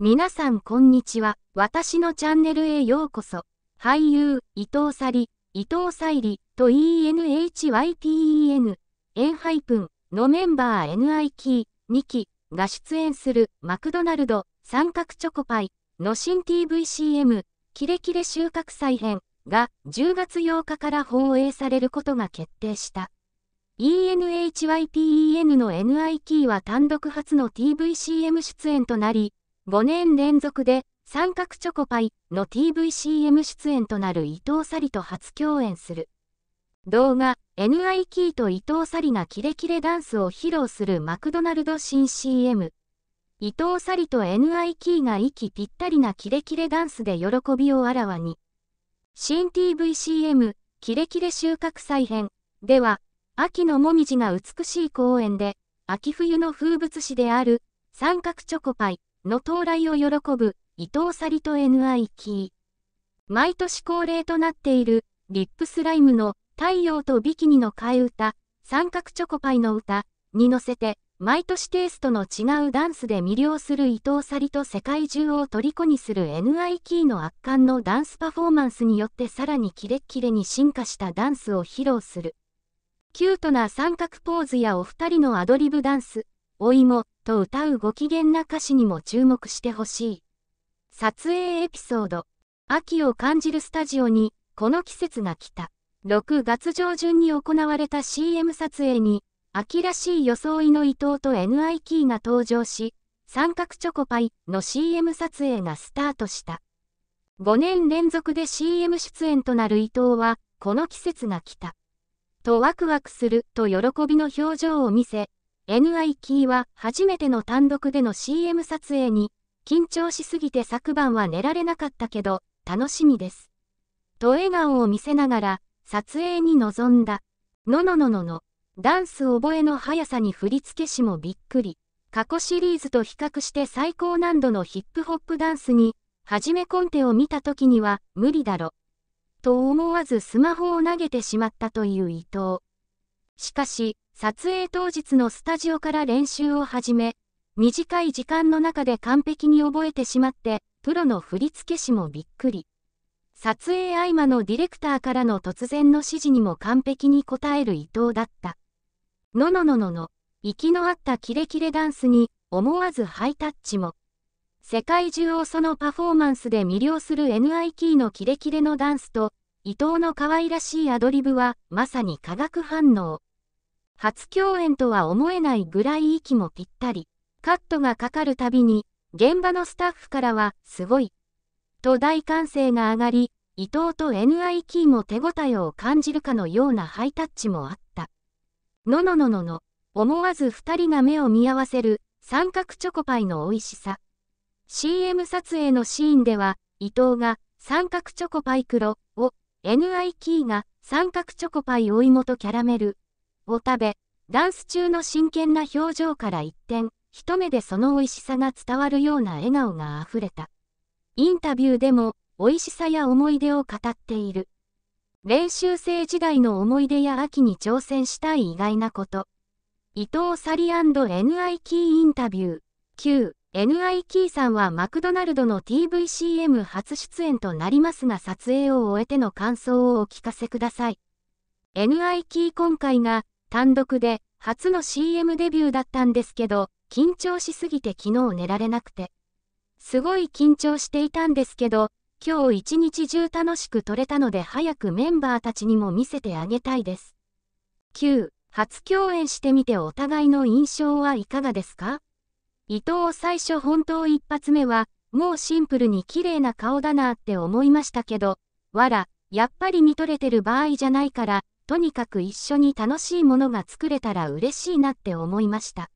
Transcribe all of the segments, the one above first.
皆さんこんにちは。私のチャンネルへようこそ。俳優、伊藤さり、伊藤さいりと ENHYPEN、エンハイプンのメンバー NIK、2期が出演するマクドナルド三角チョコパイの新 TVCM、キレキレ収穫祭編が10月8日から放映されることが決定した。ENHYPEN の NIK は単独初の TVCM 出演となり、5年連続で三角チョコパイの TVCM 出演となる伊藤沙莉と初共演する。動画 NI k と伊藤沙莉がキレキレダンスを披露するマクドナルド新 CM。伊藤沙莉と NI k が息ぴったりなキレキレダンスで喜びをあらわに。新 TVCM キレキレ収穫再編では、秋のもみじが美しい公園で、秋冬の風物詩である三角チョコパイ。の到来を喜ぶ伊藤沙莉と NI キー。毎年恒例となっているリップスライムの太陽とビキニの替え歌、三角チョコパイの歌に乗せて毎年テイストの違うダンスで魅了する伊藤沙莉と世界中を虜にする NI キーの圧巻のダンスパフォーマンスによってさらにキレッキレに進化したダンスを披露する。キュートな三角ポーズやお二人のアドリブダンス、お芋と歌うご機嫌な歌詞にも注目してほしい。撮影エピソード。秋を感じるスタジオに、この季節が来た。6月上旬に行われた CM 撮影に、秋らしい装いの伊藤と NIK が登場し、三角チョコパイの CM 撮影がスタートした。5年連続で CM 出演となる伊藤は、この季節が来た。とワクワクすると喜びの表情を見せ、NI キーは初めての単独での CM 撮影に、緊張しすぎて昨晩は寝られなかったけど、楽しみです。と笑顔を見せながら、撮影に臨んだ。ののののの、ダンス覚えの速さに振付師もびっくり。過去シリーズと比較して最高難度のヒップホップダンスに、はじめコンテを見た時には無理だろ。と思わずスマホを投げてしまったという伊藤。しかし、撮影当日のスタジオから練習を始め、短い時間の中で完璧に覚えてしまって、プロの振付師もびっくり。撮影合間のディレクターからの突然の指示にも完璧に応える伊藤だった。ののののの、息の合ったキレキレダンスに、思わずハイタッチも。世界中をそのパフォーマンスで魅了する n i t のキレキレのダンスと、伊藤の可愛らしいアドリブは、まさに化学反応。初共演とは思えないぐらい息もぴったり。カットがかかるたびに、現場のスタッフからは、すごい。と大歓声が上がり、伊藤と NIK も手応えを感じるかのようなハイタッチもあった。ののののの、思わず二人が目を見合わせる三角チョコパイの美味しさ。CM 撮影のシーンでは、伊藤が三角チョコパイ黒を、NIK が三角チョコパイお芋とキャラメルを食べ、ダンス中の真剣な表情から一転、一目でその美味しさが伝わるような笑顔があふれた。インタビューでも、美味しさや思い出を語っている。練習生時代の思い出や秋に挑戦したい意外なこと。伊藤サリ &NIK インタビュー。Q NIK さんはマクドナルドの TVCM 初出演となりますが撮影を終えての感想をお聞かせください。NIK 今回が単独で初の CM デビューだったんですけど、緊張しすぎて昨日寝られなくて。すごい緊張していたんですけど、今日一日中楽しく撮れたので早くメンバーたちにも見せてあげたいです。9、初共演してみてお互いの印象はいかがですか伊藤最初本当一発目は、もうシンプルに綺麗な顔だなって思いましたけど、わら、やっぱり見とれてる場合じゃないから、とにかく一緒に楽しいものが作れたら嬉しいなって思いました。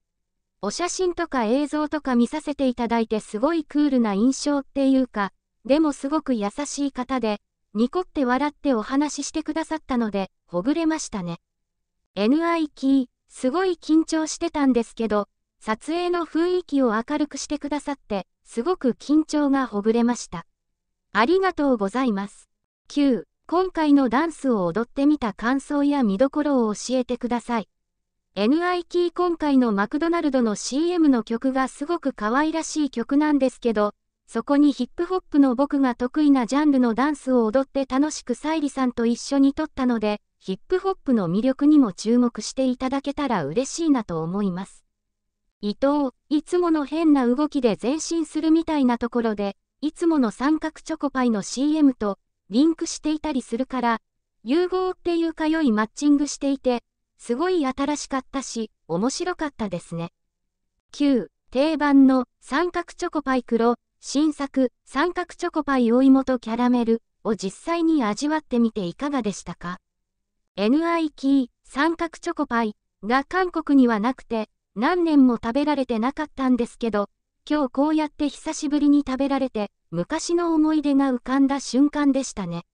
お写真とか映像とか見させていただいてすごいクールな印象っていうか、でもすごく優しい方で、ニコって笑ってお話ししてくださったので、ほぐれましたね。NI キー、すごい緊張してたんですけど、撮影の雰囲気を明るくしてくださって、すごく緊張がほぐれました。ありがとうございます。9今回のダンスを踊ってみた感想や見どころを教えてください。NIT 今回のマクドナルドの CM の曲がすごく可愛らしい曲なんですけど、そこにヒップホップの僕が得意なジャンルのダンスを踊って楽しく沙莉さんと一緒に撮ったので、ヒップホップの魅力にも注目していただけたら嬉しいなと思います。伊藤、いつもの変な動きで前進するみたいなところで、いつもの三角チョコパイの CM と、リンクしていたりするから、融合っていうか良いマッチングしていて、すごい新しかったし、面白かったですね。9、定番の三角チョコパイ黒、新作三角チョコパイお芋とキャラメルを実際に味わってみていかがでしたか ?NIK 三角チョコパイが韓国にはなくて、何年も食べられてなかったんですけど、今日こうやって久しぶりに食べられて、昔の思い出が浮かんだ瞬間でしたね。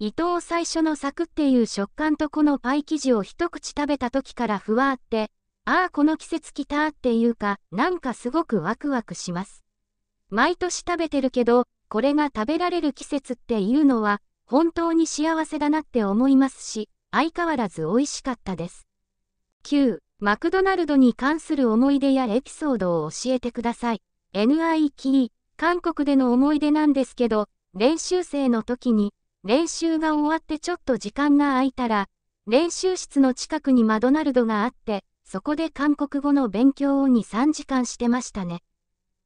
伊藤最初のサクっていう食感とこのパイ生地を一口食べた時からふわーって、ああこの季節来たっていうか、なんかすごくワクワクします。毎年食べてるけど、これが食べられる季節っていうのは、本当に幸せだなって思いますし、相変わらず美味しかったです。9、マクドナルドに関する思い出やエピソードを教えてください。NI キ韓国での思い出なんですけど、練習生の時に、練習が終わってちょっと時間が空いたら、練習室の近くにマドナルドがあって、そこで韓国語の勉強を2、3時間してましたね。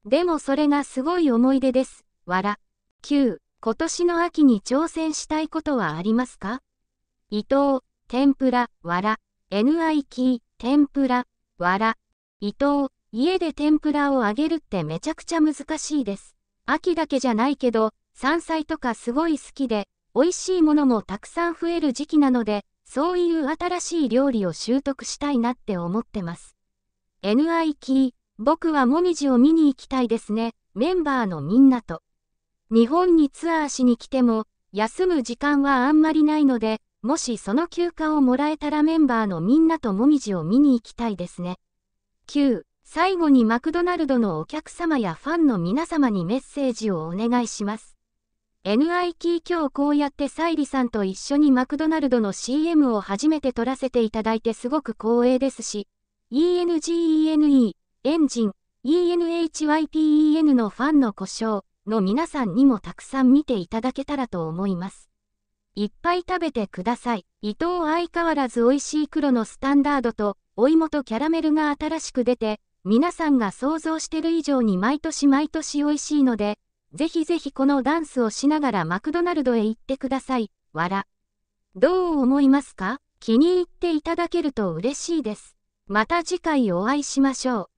でもそれがすごい思い出です。わら。9、今年の秋に挑戦したいことはありますか伊藤、天ぷら、わら。NIK、天ぷら、わら。伊藤、家で天ぷらを揚げるってめちゃくちゃ難しいです。秋だけじゃないけど、山菜とかすごい好きで、美味しいものもたくさん増える時期なので、そういう新しい料理を習得したいなって思ってます。NI k 僕はもみじを見に行きたいですね、メンバーのみんなと。日本にツアーしに来ても、休む時間はあんまりないので、もしその休暇をもらえたらメンバーのみんなともみじを見に行きたいですね。9最後にマクドナルドのお客様やファンの皆様にメッセージをお願いします。NIT 今日こうやってサイリさんと一緒にマクドナルドの CM を初めて撮らせていただいてすごく光栄ですし、ENGENE、エンジン、ENHYPEN のファンの故障の皆さんにもたくさん見ていただけたらと思います。いっぱい食べてください。伊藤相変わらず美味しい黒のスタンダードと、お芋とキャラメルが新しく出て、皆さんが想像してる以上に毎年毎年美味しいので、ぜひぜひこのダンスをしながらマクドナルドへ行ってください。わら。どう思いますか気に入っていただけると嬉しいです。また次回お会いしましょう。